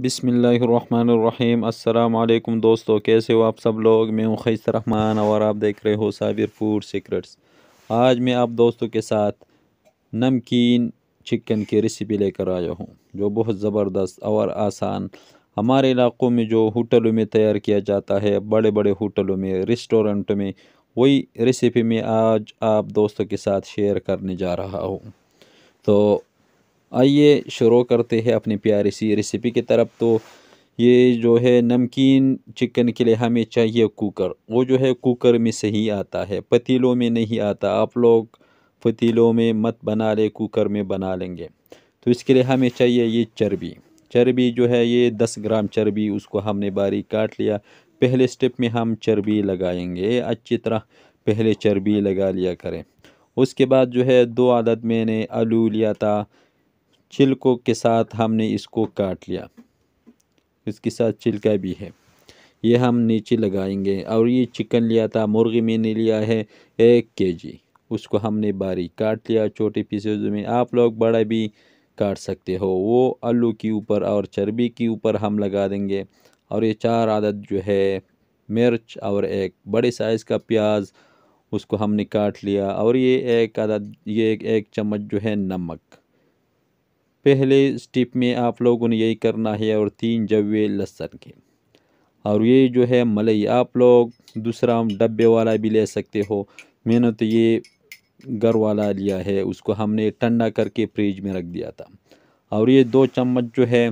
बिसमीम अल्लाम दोस्तों कैसे हो आप सब लोग मैं हूँ खैस रहमान और आप देख रहे हो साबिर फूड सीक्रेट्स आज मैं आप दोस्तों के साथ नमकीन चिकन की रेसिपी लेकर आया हूँ जो बहुत ज़बरदस्त और आसान हमारे इलाक़ों में जो होटलों में तैयार किया जाता है बड़े बड़े होटलों में रेस्टोरेंट में वही रेसिपी मैं आज आप दोस्तों के साथ शेयर करने जा रहा हूँ तो आइए शुरू करते हैं अपनी प्यारी सी रेसिपी की तरफ तो ये जो है नमकीन चिकन के लिए हमें चाहिए कुकर वो जो है कुकर में से ही आता है पतीलों में नहीं आता आप लोग पतीलों में मत बना ले कुकर में बना लेंगे तो इसके लिए हमें चाहिए ये चर्बी चर्बी जो है ये दस ग्राम चर्बी उसको हमने बारीक काट लिया पहले स्टेप में हम चर्बी लगाएंगे अच्छी तरह पहले चर्बी लगा लिया करें उसके बाद जो है दो आदत मैंने आलू लिया था छिलकों के साथ हमने इसको काट लिया इसके साथ छिलका भी है ये हम नीचे लगाएंगे और ये चिकन लिया था मुर्गी मैंने लिया है एक केजी उसको हमने बारीक काट लिया छोटे पीसेज में आप लोग बड़ा भी काट सकते हो वो आलू के ऊपर और चर्बी के ऊपर हम लगा देंगे और ये चार आदत जो है मिर्च और एक बड़े साइज़ का प्याज उसको हमने काट लिया और ये एक आदत ये एक, एक चम्मच जो है नमक पहले स्टेप में आप लोगों ने यही करना है और तीन जवे लहसन के और ये जो है मलई आप लोग दूसरा डब्बे वाला भी ले सकते हो मैंने तो ये घर वाला लिया है उसको हमने ठंडा करके फ्रिज में रख दिया था और ये दो चम्मच जो है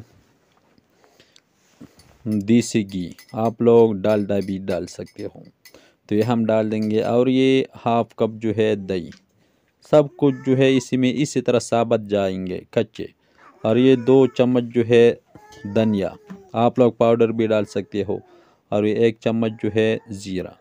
देसी घी आप लोग डालडा भी डाल सकते हो तो ये हम डाल देंगे और ये हाफ कप जो है दही सब कुछ जो है इसी में इसी तरह साबत जाएंगे कच्चे और ये दो चम्मच जो है धनिया आप लोग पाउडर भी डाल सकते हो और ये एक चम्मच जो है ज़ीरा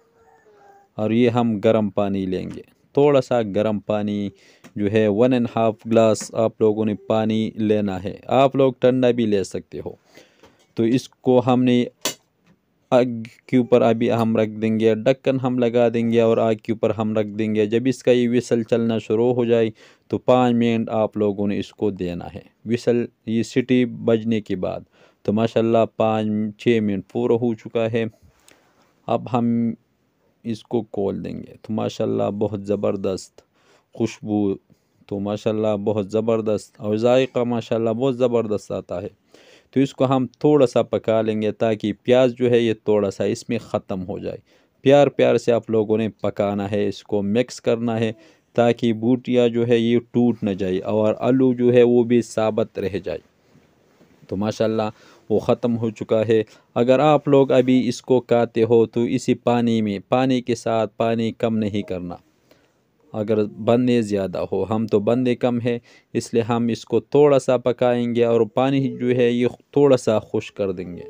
और ये हम गर्म पानी लेंगे थोड़ा सा गर्म पानी जो है वन एंड हाफ ग्लास आप लोगों ने पानी लेना है आप लोग ठंडा भी ले सकते हो तो इसको हमने आग के ऊपर अभी हम रख देंगे ढक्कन हम लगा देंगे और आग के ऊपर हम रख देंगे जब इसका ये विसल चलना शुरू हो जाए तो पाँच मिनट आप लोगों ने इसको देना है विसल ये सिटी बजने के बाद तो माशाल्लाह पाँच छः मिनट पूरा हो चुका है अब हम इसको खोल देंगे तो माशाल्लाह बहुत ज़बरदस्त खुशबू तो माशाल्लाह बहुत ज़बरदस्त और जायका माशाल्लाह बहुत ज़बरदस्त आता है तो इसको हम थोड़ा सा पका लेंगे ताकि प्याज जो है ये थोड़ा सा इसमें ख़त्म हो जाए प्यार प्यार से आप लोगों ने पकाना है इसको मिक्स करना है ताकि बूटियाँ जो है ये टूट ना जाए और आलू जो है वो भी साबित रह जाए तो माशाल्लाह वो ख़त्म हो चुका है अगर आप लोग अभी इसको काते हो तो इसी पानी में पानी के साथ पानी कम नहीं करना अगर बंदे ज़्यादा हो हम तो बंदे कम है इसलिए हम इसको थोड़ा सा पकाएंगे और पानी जो है ये थोड़ा सा खुश कर देंगे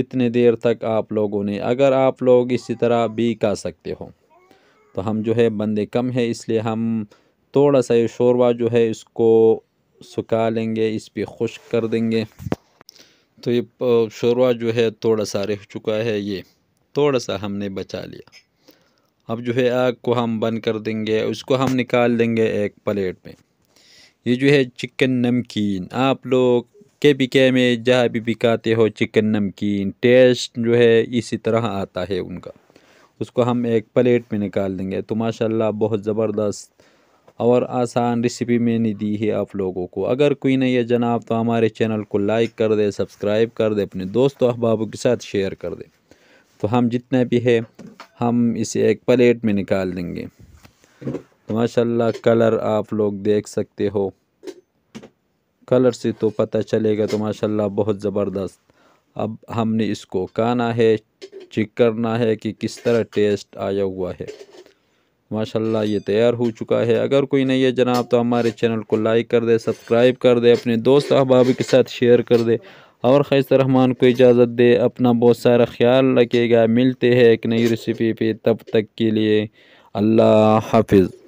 इतने देर तक आप लोगों ने अगर आप लोग इसी तरह भी का सकते हो तो हम जो है बंदे कम है इसलिए हम थोड़ा सा ये शोरबा जो है इसको सुखा लेंगे इस पर खुश कर देंगे तो ये शोरबा जो है थोड़ा सा रह चुका है ये थोड़ा सा हमने बचा लिया अब जो है आग को हम बंद कर देंगे उसको हम निकाल देंगे एक प्लेट में ये जो है चिकन नमकीन आप लोग के बिके के में जहाँ भी बिकाते हो चिकन नमकीन टेस्ट जो है इसी तरह आता है उनका उसको हम एक प्लेट में निकाल देंगे तो माशाल्लाह बहुत ज़बरदस्त और आसान रेसिपी मैंने दी है आप लोगों को अगर कोई नहीं है जनाब तो हमारे चैनल को लाइक कर दे सब्सक्राइब कर दे अपने दोस्तों अहबाबों के साथ शेयर कर दे तो हम जितना भी है हम इसे एक प्लेट में निकाल देंगे तो माशाल्लाह कलर आप लोग देख सकते हो कलर से तो पता चलेगा तो माशाल्लाह बहुत ज़बरदस्त अब हमने इसको काना है चेक करना है कि किस तरह टेस्ट आया हुआ है माशाल्लाह ये तैयार हो चुका है अगर कोई नहीं है जनाब तो हमारे चैनल को लाइक कर दे सब्सक्राइब कर दे अपने दोस्त अहबाब के साथ शेयर कर दे और खैस रहमान को इजाज़त दे अपना बहुत सारा ख्याल रखेगा मिलते हैं एक नई रेसिपी पे तब तक के लिए अल्लाह हाफिज़